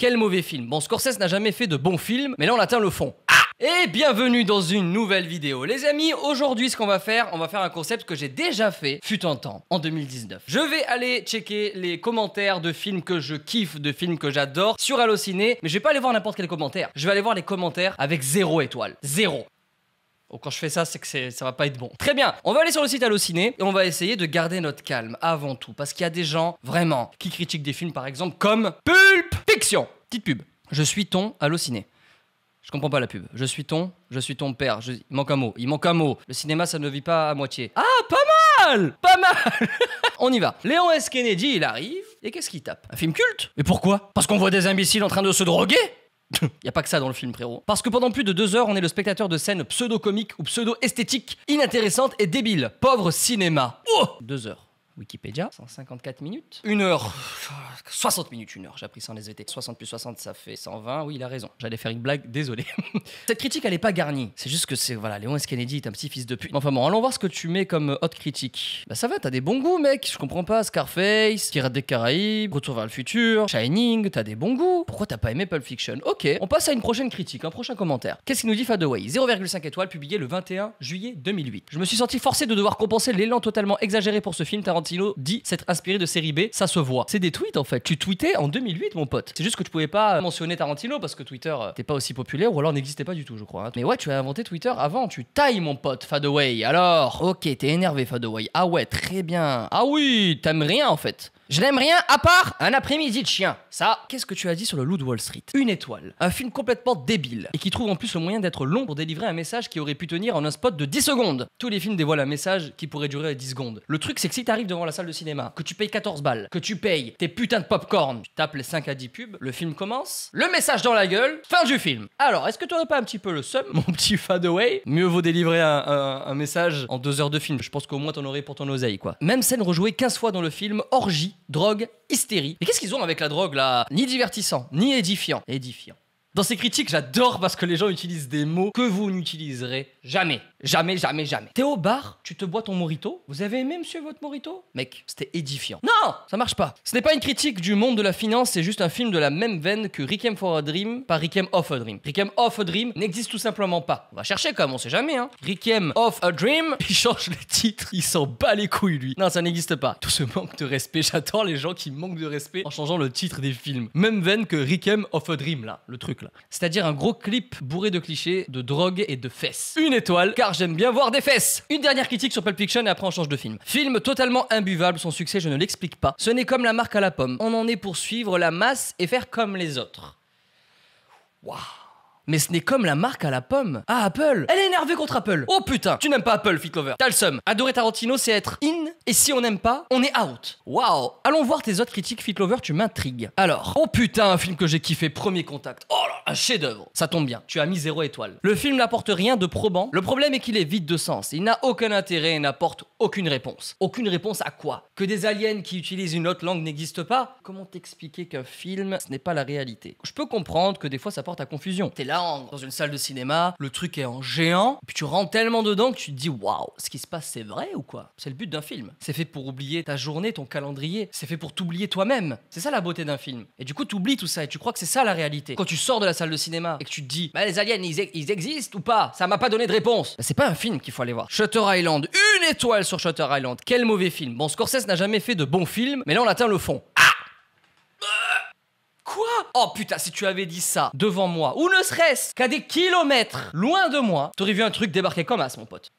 Quel mauvais film. Bon, Scorsese n'a jamais fait de bons films, mais là on atteint le fond. Ah et bienvenue dans une nouvelle vidéo. Les amis, aujourd'hui ce qu'on va faire, on va faire un concept que j'ai déjà fait, fut un temps, en 2019. Je vais aller checker les commentaires de films que je kiffe, de films que j'adore, sur Allociné, mais je vais pas aller voir n'importe quel commentaire. Je vais aller voir les commentaires avec zéro étoile. Zéro. Oh, quand je fais ça, c'est que ça va pas être bon. Très bien, on va aller sur le site Allociné et on va essayer de garder notre calme avant tout. Parce qu'il y a des gens, vraiment, qui critiquent des films, par exemple, comme Pulp fiction. Petite pub. Je suis ton halluciné. Je comprends pas la pub. Je suis ton, je suis ton père. Je... Il manque un mot. Il manque un mot. Le cinéma, ça ne vit pas à moitié. Ah, pas mal Pas mal On y va. Léon S. Kennedy, il arrive. Et qu'est-ce qu'il tape Un film culte Et pourquoi Parce qu'on voit des imbéciles en train de se droguer Il y a pas que ça dans le film, frérot. Parce que pendant plus de deux heures, on est le spectateur de scènes pseudo-comiques ou pseudo-esthétiques, inintéressantes et débiles. Pauvre cinéma. Oh deux heures. Wikipédia, 154 minutes. Une heure, 60 minutes, une heure, j'ai appris ça en SVT. 60 plus 60, ça fait 120, oui, il a raison. J'allais faire une blague, désolé. Cette critique, elle n'est pas garnie. C'est juste que c'est, voilà, Léon S. Kennedy est un petit fils de pute. Enfin bon, allons voir ce que tu mets comme haute critique. Bah ça va, t'as des bons goûts, mec, je comprends pas. Scarface, Pirates des Caraïbes, Retour vers le futur, Shining, t'as des bons goûts. Pourquoi t'as pas aimé Pulp Fiction Ok, on passe à une prochaine critique, un prochain commentaire. Qu'est-ce qu'il nous dit Fadaway 0,5 étoiles, publié le 21 juillet 2008. Je me suis senti forcé de devoir compenser l'élan totalement exagéré pour ce film, Tarantino dit s'être inspiré de série B, ça se voit. C'est des tweets en fait. Tu tweetais en 2008, mon pote. C'est juste que tu pouvais pas mentionner Tarantino parce que Twitter euh, t'es pas aussi populaire ou alors n'existait pas du tout, je crois. Hein. Mais ouais, tu as inventé Twitter avant. Tu tailles, mon pote, away. Alors, ok, t'es énervé, away. Ah ouais, très bien. Ah oui, t'aimes rien en fait. Je n'aime rien à part un après-midi de chien. Ça, qu'est-ce que tu as dit sur le loup de Wall Street Une étoile. Un film complètement débile. Et qui trouve en plus le moyen d'être long pour délivrer un message qui aurait pu tenir en un spot de 10 secondes. Tous les films dévoilent un message qui pourrait durer 10 secondes. Le truc, c'est que si t'arrives devant la salle de cinéma, que tu payes 14 balles, que tu payes tes putains de popcorn, tu tapes les 5 à 10 pubs, le film commence, le message dans la gueule, fin du film. Alors, est-ce que t'aurais pas un petit peu le seum, mon petit away Mieux vaut délivrer un, message en deux heures de film. Je pense qu'au moins t'en aurais pour ton oseille, quoi. Même scène rejouée 15 fois dans le film, orgie drogue, hystérie. Mais qu'est-ce qu'ils ont avec la drogue là Ni divertissant, ni édifiant. Édifiant. Dans ces critiques, j'adore parce que les gens utilisent des mots que vous n'utiliserez jamais. Jamais, jamais, jamais. T'es au bar, tu te bois ton morito. Vous avez aimé, monsieur, votre morito Mec, c'était édifiant. Non Ça marche pas. Ce n'est pas une critique du monde de la finance, c'est juste un film de la même veine que Rickem for a Dream par Rickem of a Dream. Rickem of a Dream n'existe tout simplement pas. On va chercher comme, on sait jamais, hein. Rickem of a Dream, il change le titre, il s'en bat les couilles, lui. Non, ça n'existe pas. Tout ce manque de respect, j'adore les gens qui manquent de respect en changeant le titre des films. Même veine que Rickem of a Dream, là, le truc, là. C'est-à-dire un gros clip bourré de clichés, de drogue et de fesses. Une étoile, car j'aime bien voir des fesses. Une dernière critique sur Pulp Fiction et après on change de film. Film totalement imbuvable, son succès je ne l'explique pas. Ce n'est comme la marque à la pomme. On en est pour suivre la masse et faire comme les autres. Waouh mais ce n'est comme la marque à la pomme. Ah, Apple Elle est énervée contre Apple Oh putain Tu n'aimes pas Apple, Fitlover T'as le seum. Adorer Tarantino, c'est être in, et si on n'aime pas, on est out. Waouh Allons voir tes autres critiques, Fitlover, tu m'intrigues. Alors, oh putain, un film que j'ai kiffé, Premier Contact. Oh là, un chef-d'œuvre Ça tombe bien, tu as mis zéro étoile. Le film n'apporte rien de probant. Le problème est qu'il est vide de sens. Il n'a aucun intérêt et n'apporte aucune réponse. Aucune réponse à quoi Que des aliens qui utilisent une autre langue n'existent pas Comment t'expliquer qu'un film, ce n'est pas la réalité Je peux comprendre que des fois ça porte à confusion. T'es là dans une salle de cinéma, le truc est en géant, puis tu rentres tellement dedans que tu te dis waouh, ce qui se passe c'est vrai ou quoi C'est le but d'un film. C'est fait pour oublier ta journée, ton calendrier, c'est fait pour t'oublier toi-même. C'est ça la beauté d'un film. Et du coup, tu oublies tout ça et tu crois que c'est ça la réalité. Quand tu sors de la salle de cinéma et que tu te dis bah les aliens ils, existent ou pas Ça m'a pas donné de réponse. Bah, c'est pas un film qu'il faut aller voir. Shutter Island, une étoile sur Shutter Island. Quel mauvais film. Bon, Scorsese n'a jamais fait de bons films, mais là on atteint le fond. Quoi Oh putain, si tu avais dit ça devant moi, ou ne serait-ce qu'à des kilomètres loin de moi, t'aurais vu un truc débarquer comme as, mon pote.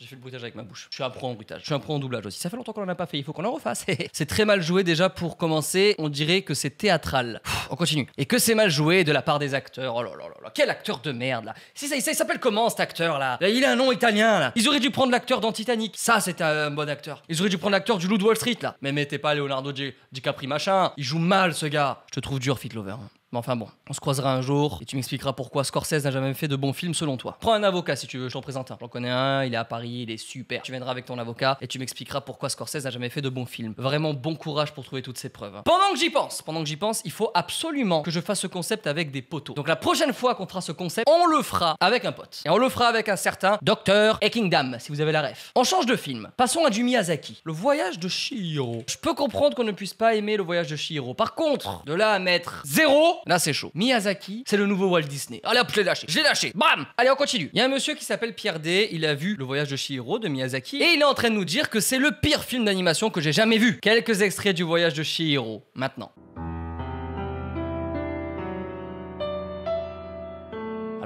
J'ai fait le bruitage avec ma bouche. Je suis un pro en bruitage. Je suis un pro en doublage aussi. Ça fait longtemps qu'on en a pas fait. Il faut qu'on en refasse. c'est très mal joué déjà pour commencer. On dirait que c'est théâtral. on continue. Et que c'est mal joué de la part des acteurs. Oh là là là. Quel acteur de merde là. Si ça, il s'appelle comment cet acteur là Il a un nom italien là. Ils auraient dû prendre l'acteur dans Titanic. Ça, c'était un bon acteur. Ils auraient dû prendre l'acteur du Loup de Wall Street là. Mais mettez pas Leonardo DiCaprio machin. Il joue mal ce gars. Je te trouve dur, Fit Lover. Mais enfin bon, on se croisera un jour et tu m'expliqueras pourquoi Scorsese n'a jamais fait de bons films selon toi. Prends un avocat si tu veux, je t'en présente un. J'en connais un, il est à Paris, il est super. Tu viendras avec ton avocat et tu m'expliqueras pourquoi Scorsese n'a jamais fait de bons films. Vraiment bon courage pour trouver toutes ces preuves. Hein. Pendant que j'y pense, pendant que j'y pense, il faut absolument que je fasse ce concept avec des poteaux. Donc la prochaine fois qu'on fera ce concept, on le fera avec un pote. Et on le fera avec un certain Docteur Kingdom, si vous avez la ref. On change de film. Passons à du Miyazaki. Le voyage de Shihiro. Je peux comprendre qu'on ne puisse pas aimer le voyage de Shihiro. Par contre, de là à mettre zéro, Là, c'est chaud. Miyazaki, c'est le nouveau Walt Disney. Allez hop, je l'ai lâché. Je l'ai lâché. Bam Allez, on continue. Il y a un monsieur qui s'appelle Pierre D. Il a vu Le voyage de Chihiro de Miyazaki et il est en train de nous dire que c'est le pire film d'animation que j'ai jamais vu. Quelques extraits du voyage de Chihiro maintenant.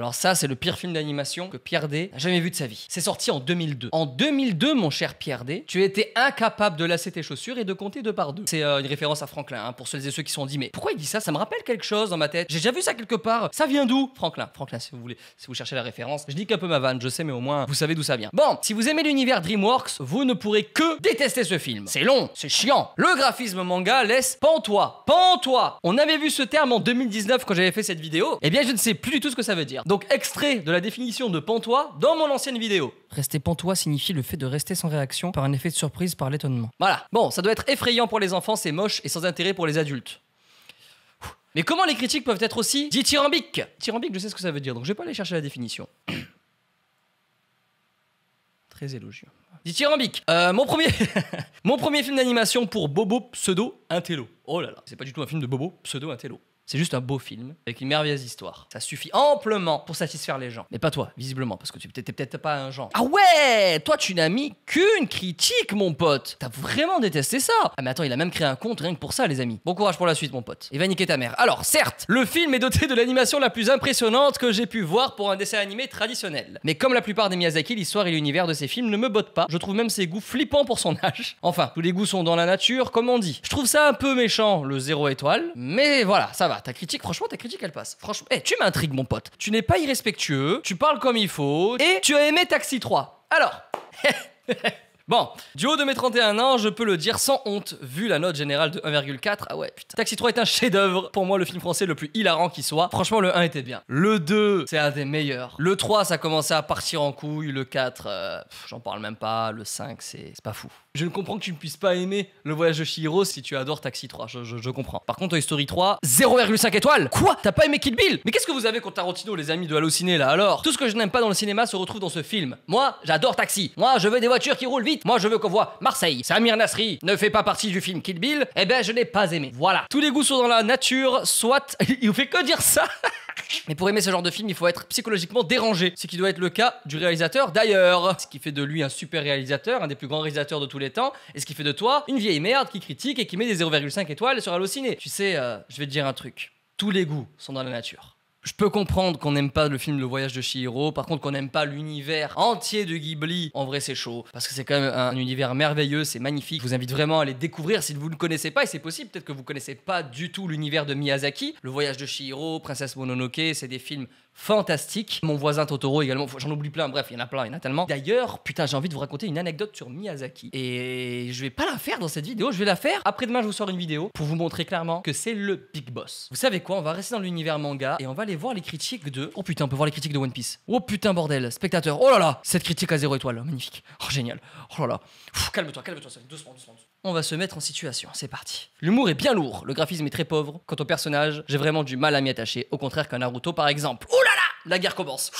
Alors ça, c'est le pire film d'animation que Pierre D a jamais vu de sa vie. C'est sorti en 2002. En 2002, mon cher Pierre D, tu étais incapable de lasser tes chaussures et de compter deux par deux. C'est euh, une référence à Franklin, hein, pour celles et ceux qui sont dit, mais pourquoi il dit ça Ça me rappelle quelque chose dans ma tête. J'ai déjà vu ça quelque part. Ça vient d'où Franklin, Franklin, si vous voulez, si vous cherchez la référence. Je dis qu'un peu ma vanne, je sais, mais au moins, vous savez d'où ça vient. Bon, si vous aimez l'univers DreamWorks, vous ne pourrez que détester ce film. C'est long, c'est chiant. Le graphisme manga laisse pantois, pantois. On avait vu ce terme en 2019 quand j'avais fait cette vidéo. Eh bien, je ne sais plus du tout ce que ça veut dire. Donc extrait de la définition de pantois dans mon ancienne vidéo. Rester pantois signifie le fait de rester sans réaction par un effet de surprise par l'étonnement. Voilà. Bon, ça doit être effrayant pour les enfants, c'est moche et sans intérêt pour les adultes. Mais comment les critiques peuvent être aussi dithyrambiques Dithyrambique, je sais ce que ça veut dire, donc je vais pas aller chercher la définition. Très élogieux. Dithyrambique. Euh, mon premier, mon premier film d'animation pour Bobo pseudo intello. Oh là là, c'est pas du tout un film de Bobo pseudo intello. C'est juste un beau film avec une merveilleuse histoire. Ça suffit amplement pour satisfaire les gens. Mais pas toi, visiblement, parce que tu t'es peut-être pas un genre. Ah ouais Toi, tu n'as mis qu'une critique, mon pote T'as vraiment détesté ça Ah mais attends, il a même créé un compte rien que pour ça, les amis. Bon courage pour la suite, mon pote. Et va niquer ta mère. Alors, certes, le film est doté de l'animation la plus impressionnante que j'ai pu voir pour un dessin animé traditionnel. Mais comme la plupart des Miyazaki, l'histoire et l'univers de ces films ne me bottent pas. Je trouve même ses goûts flippants pour son âge. Enfin, tous les goûts sont dans la nature, comme on dit. Je trouve ça un peu méchant, le zéro étoile. Mais voilà, ça va. Ta critique, franchement, ta critique, elle passe. Franchement, eh, tu m'intrigues, mon pote. Tu n'es pas irrespectueux, tu parles comme il faut, et tu as aimé Taxi 3. Alors Bon, du haut de mes 31 ans, je peux le dire sans honte, vu la note générale de 1,4. Ah ouais, putain. Taxi 3 est un chef-d'œuvre, pour moi le film français le plus hilarant qui soit. Franchement, le 1 était bien. Le 2, c'est un des meilleurs. Le 3, ça commençait à partir en couille. Le 4, euh, j'en parle même pas. Le 5, c'est pas fou. Je ne comprends que tu ne puisses pas aimer le voyage de Chihiro si tu adores Taxi 3. Je, comprends. Par contre, Toy Story 3, 0,5 étoiles. Quoi T'as pas aimé Kid Bill Mais qu'est-ce que vous avez contre Tarantino, les amis de Halo là alors Tout ce que je n'aime pas dans le cinéma se retrouve dans ce film. Moi, j'adore Taxi. Moi, je veux des voitures qui roulent vite moi je veux qu'on voit Marseille. Samir Nasri ne fait pas partie du film Kill Bill, eh ben je n'ai pas aimé. Voilà. Tous les goûts sont dans la nature, soit... Il vous fait que dire ça Mais pour aimer ce genre de film, il faut être psychologiquement dérangé, ce qui doit être le cas du réalisateur d'ailleurs. Ce qui fait de lui un super réalisateur, un des plus grands réalisateurs de tous les temps, et ce qui fait de toi une vieille merde qui critique et qui met des 0,5 étoiles sur Allociné. Tu sais, euh, je vais te dire un truc. Tous les goûts sont dans la nature je peux comprendre qu'on n'aime pas le film Le Voyage de Chihiro, par contre qu'on n'aime pas l'univers entier de Ghibli, en vrai c'est chaud, parce que c'est quand même un univers merveilleux, c'est magnifique, je vous invite vraiment à les découvrir si vous ne connaissez pas, et c'est possible, peut-être que vous ne connaissez pas du tout l'univers de Miyazaki, Le Voyage de Chihiro, Princesse Mononoke, c'est des films fantastique. Mon voisin Totoro également, j'en oublie plein, bref, il y en a plein, il y en a tellement. D'ailleurs, putain, j'ai envie de vous raconter une anecdote sur Miyazaki. Et je vais pas la faire dans cette vidéo, je vais la faire. Après-demain, je vous sors une vidéo pour vous montrer clairement que c'est le Big Boss. Vous savez quoi, on va rester dans l'univers manga et on va aller voir les critiques de... Oh putain, on peut voir les critiques de One Piece. Oh putain, bordel, spectateur, oh là là, cette critique à zéro étoile, magnifique. Oh génial, oh là là. Calme-toi, calme-toi, On va se mettre en situation, c'est parti. L'humour est bien lourd, le graphisme est très pauvre. Quant au personnage, j'ai vraiment du mal à m'y attacher, au contraire qu'un Naruto par exemple. Oh la guerre commence.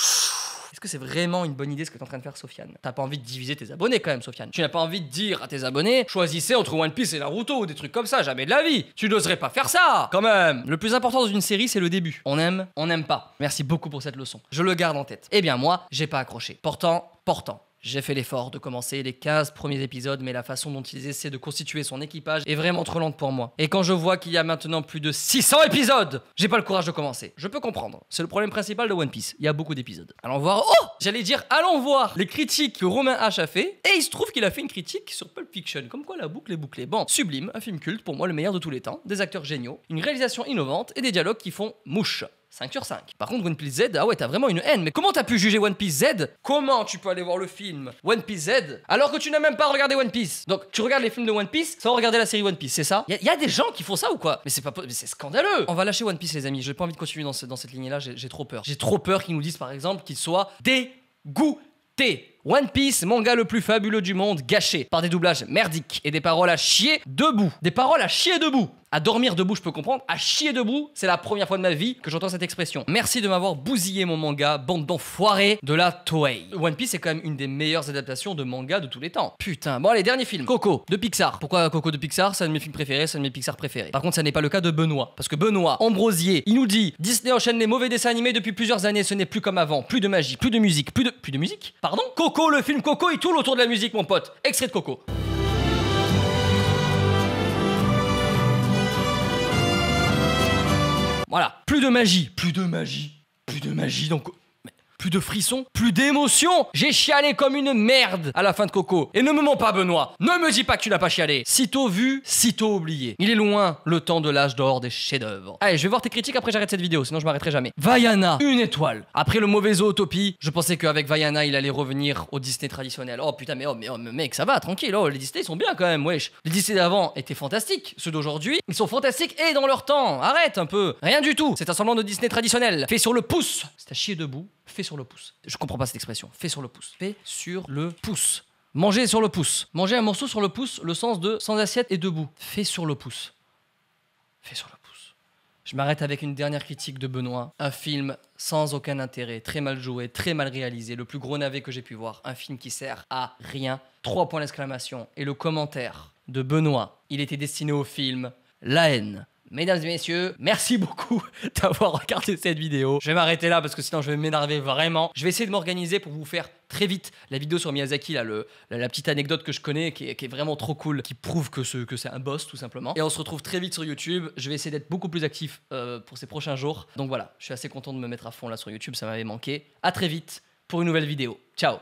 Est-ce que c'est vraiment une bonne idée ce que t'es en train de faire, Sofiane T'as pas envie de diviser tes abonnés quand même, Sofiane. Tu n'as pas envie de dire à tes abonnés, choisissez entre One Piece et Naruto ou des trucs comme ça, jamais de la vie. Tu n'oserais pas faire ça, quand même. Le plus important dans une série, c'est le début. On aime, on n'aime pas. Merci beaucoup pour cette leçon. Je le garde en tête. Eh bien moi, j'ai pas accroché. Pourtant, pourtant, j'ai fait l'effort de commencer les 15 premiers épisodes, mais la façon dont ils essaient de constituer son équipage est vraiment trop lente pour moi. Et quand je vois qu'il y a maintenant plus de 600 épisodes, j'ai pas le courage de commencer. Je peux comprendre. C'est le problème principal de One Piece. Il y a beaucoup d'épisodes. Allons voir. Oh J'allais dire, allons voir les critiques que Romain H a fait. Et il se trouve qu'il a fait une critique sur Pulp Fiction. Comme quoi la boucle est bouclée. Bon, sublime, un film culte, pour moi le meilleur de tous les temps. Des acteurs géniaux, une réalisation innovante et des dialogues qui font mouche. 5 sur 5. Par contre, One Piece Z, ah ouais, t'as vraiment une haine. Mais comment t'as pu juger One Piece Z Comment tu peux aller voir le film One Piece Z alors que tu n'as même pas regardé One Piece Donc, tu regardes les films de One Piece sans regarder la série One Piece, c'est ça Il y, a des gens qui font ça ou quoi Mais c'est pas c'est scandaleux. On va lâcher One Piece les amis, j'ai pas envie de continuer dans, dans cette ligne là, j'ai trop peur. J'ai trop peur qu'ils nous disent par exemple qu'ils soient dégoûtés. One Piece, manga le plus fabuleux du monde, gâché par des doublages merdiques et des paroles à chier debout. Des paroles à chier debout à dormir debout, je peux comprendre. À chier debout, c'est la première fois de ma vie que j'entends cette expression. Merci de m'avoir bousillé mon manga, bande d'enfoirés de la Toei. One Piece est quand même une des meilleures adaptations de manga de tous les temps. Putain. Bon, les derniers films. Coco, de Pixar. Pourquoi Coco de Pixar C'est un de mes films préférés, c'est un de mes Pixar préférés. Par contre, ça n'est pas le cas de Benoît. Parce que Benoît, Ambrosier, il nous dit Disney enchaîne les mauvais dessins animés depuis plusieurs années, ce n'est plus comme avant. Plus de magie, plus de musique, plus de. Plus de musique Pardon Coco le film Coco, il tourne autour de la musique, mon pote. Extrait de Coco. Voilà, plus de magie, plus de magie, plus de magie donc plus de frissons, plus d'émotions. J'ai chialé comme une merde à la fin de Coco. Et ne me mens pas, Benoît. Ne me dis pas que tu n'as pas chialé. Sitôt vu, sitôt oublié. Il est loin le temps de l'âge d'or des chefs-d'œuvre. Allez, je vais voir tes critiques après j'arrête cette vidéo, sinon je m'arrêterai jamais. Vaiana, une étoile. Après le mauvais Zootopie, je pensais qu'avec Vaiana, il allait revenir au Disney traditionnel. Oh putain, mais oh, mais, oh, mec, ça va, tranquille. Oh, les Disney ils sont bien quand même, wesh. Les Disney d'avant étaient fantastiques. Ceux d'aujourd'hui, ils sont fantastiques et dans leur temps. Arrête un peu. Rien du tout. C'est un semblant de Disney traditionnel. Fait sur le pouce. C'est chier debout fait sur le pouce. Je comprends pas cette expression. Fait sur le pouce. Fait sur le pouce. Manger sur le pouce. Manger un morceau sur le pouce, le sens de sans assiette et debout. Fait sur le pouce. Fait sur le pouce. Je m'arrête avec une dernière critique de Benoît. Un film sans aucun intérêt, très mal joué, très mal réalisé, le plus gros navet que j'ai pu voir. Un film qui sert à rien. Trois points d'exclamation. Et le commentaire de Benoît, il était destiné au film La haine Mesdames et messieurs, merci beaucoup d'avoir regardé cette vidéo. Je vais m'arrêter là parce que sinon je vais m'énerver vraiment. Je vais essayer de m'organiser pour vous faire très vite la vidéo sur Miyazaki, là, la, petite anecdote que je connais qui est, vraiment trop cool, qui prouve que c'est que un boss tout simplement. Et on se retrouve très vite sur YouTube. Je vais essayer d'être beaucoup plus actif euh, pour ces prochains jours. Donc voilà, je suis assez content de me mettre à fond là sur YouTube, ça m'avait manqué. À très vite pour une nouvelle vidéo. Ciao